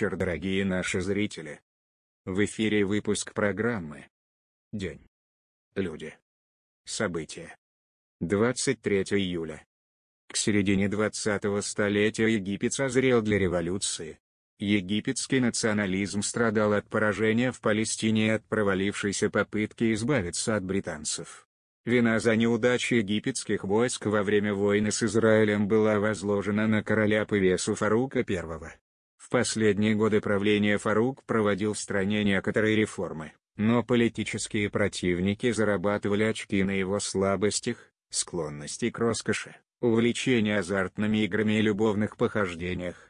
вечер, дорогие наши зрители. В эфире выпуск программы День. Люди. События. 23 июля. К середине 20-го столетия Египет созрел для революции. Египетский национализм страдал от поражения в Палестине и от провалившейся попытки избавиться от британцев. Вина за неудачи египетских войск во время войны с Израилем была возложена на короля по весу Фарука I. В последние годы правления Фарук проводил в стране некоторые реформы, но политические противники зарабатывали очки на его слабостях, склонности к роскоши, увлечении азартными играми и любовных похождениях.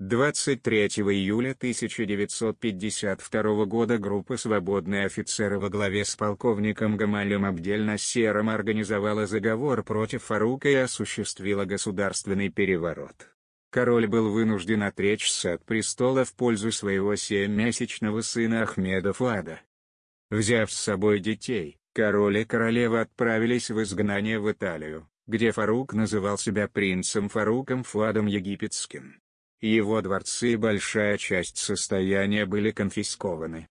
23 июля 1952 года группа «Свободные офицеры» во главе с полковником Гамалем Абдель-Насером организовала заговор против Фарука и осуществила государственный переворот король был вынужден отречься от престола в пользу своего семимесячного сына Ахмеда Фуада. Взяв с собой детей, король и королева отправились в изгнание в Италию, где Фарук называл себя принцем Фаруком Фуадом Египетским. Его дворцы и большая часть состояния были конфискованы.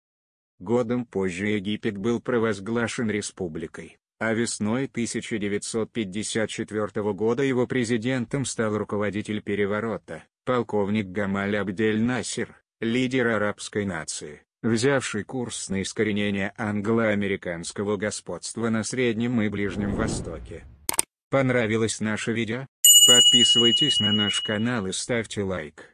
Годом позже Египет был провозглашен республикой а весной 1954 года его президентом стал руководитель переворота, полковник Гамаль Абдель Насир, лидер арабской нации, взявший курс на искоренение англо-американского господства на Среднем и Ближнем Востоке. Понравилось наше видео? Подписывайтесь на наш канал и ставьте лайк.